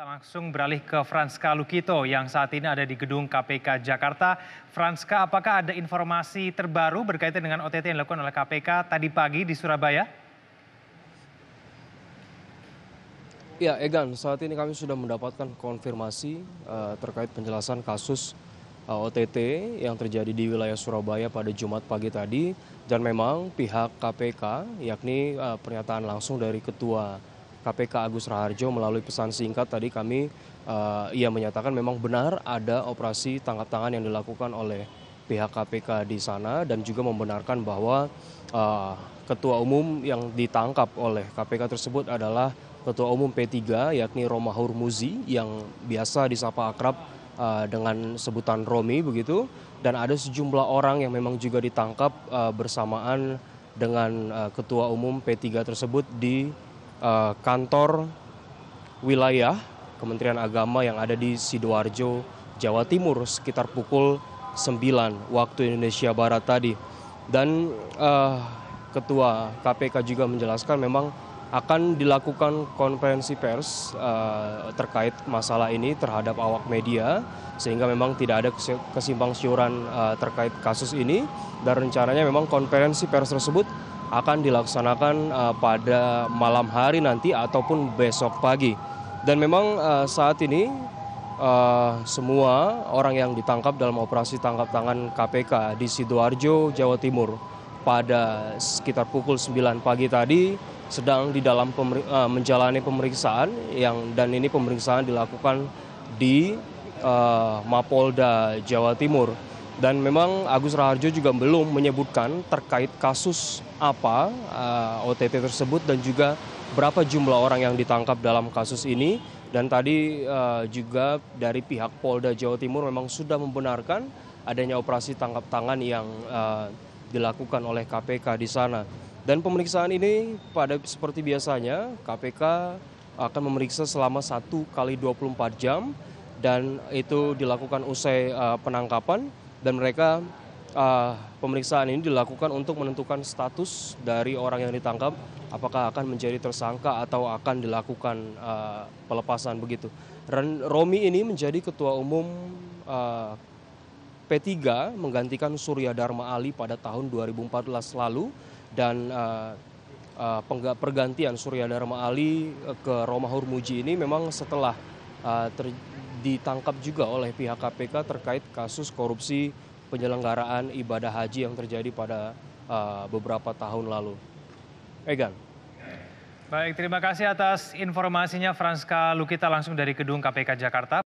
Kita langsung beralih ke Franska Lukito yang saat ini ada di gedung KPK Jakarta. Franska, apakah ada informasi terbaru berkaitan dengan OTT yang dilakukan oleh KPK tadi pagi di Surabaya? Ya, Egan, saat ini kami sudah mendapatkan konfirmasi uh, terkait penjelasan kasus uh, eh, OTT yang terjadi di wilayah Surabaya pada Jumat pagi tadi. Dan memang pihak KPK, yakni uh, pernyataan langsung dari Ketua KPK Agus Raharjo melalui pesan singkat tadi kami uh, ia menyatakan memang benar ada operasi tangkap tangan yang dilakukan oleh pihak KPK di sana dan juga membenarkan bahwa uh, ketua umum yang ditangkap oleh KPK tersebut adalah ketua umum P3 yakni Romahur Muzi yang biasa disapa akrab uh, dengan sebutan Romi begitu dan ada sejumlah orang yang memang juga ditangkap uh, bersamaan dengan uh, ketua umum P3 tersebut di uh, kantor wilayah Kementerian Agama yang ada di Sidoarjo, Jawa Timur sekitar pukul 9 waktu Indonesia Barat tadi. Dan uh, Ketua KPK juga menjelaskan memang akan dilakukan konferensi pers uh, terkait masalah ini terhadap awak media sehingga memang tidak ada kesimpang siuran uh, terkait kasus ini dan rencananya memang konferensi pers tersebut akan dilaksanakan uh, pada malam hari nanti ataupun besok pagi. Dan memang uh, saat ini uh, semua orang yang ditangkap dalam operasi tangkap tangan KPK di Sidoarjo, Jawa Timur pada sekitar pukul 9 pagi tadi sedang di dalam pemer, uh, menjalani pemeriksaan yang dan ini pemeriksaan dilakukan di uh, Mapolda Jawa Timur. Dan memang Agus Raharjo juga belum menyebutkan terkait kasus apa uh, eh, OTT tersebut dan juga berapa jumlah orang yang ditangkap dalam kasus ini. Dan tadi uh, juga dari pihak Polda Jawa Timur memang sudah membenarkan adanya operasi tangkap tangan yang uh, dilakukan oleh KPK di sana. Dan pemeriksaan ini pada seperti biasanya KPK akan memeriksa selama 1 kali 24 jam dan itu dilakukan usai uh, penangkapan dan mereka uh, pemeriksaan ini dilakukan untuk menentukan status dari orang yang ditangkap apakah akan menjadi tersangka atau akan dilakukan uh, pelepasan begitu. Ren Romi ini menjadi ketua umum uh, eh, P3 menggantikan Surya Dharma Ali pada tahun 2014 lalu dan uh, uh, pergantian Surya Dharma Ali ke Roma Hurmuji ini memang setelah uh, ter, ditangkap juga oleh pihak KPK terkait kasus korupsi penyelenggaraan ibadah haji yang terjadi pada uh, beberapa tahun lalu. Egan. Baik, terima kasih atas informasinya Franska Lukita langsung dari Gedung KPK Jakarta.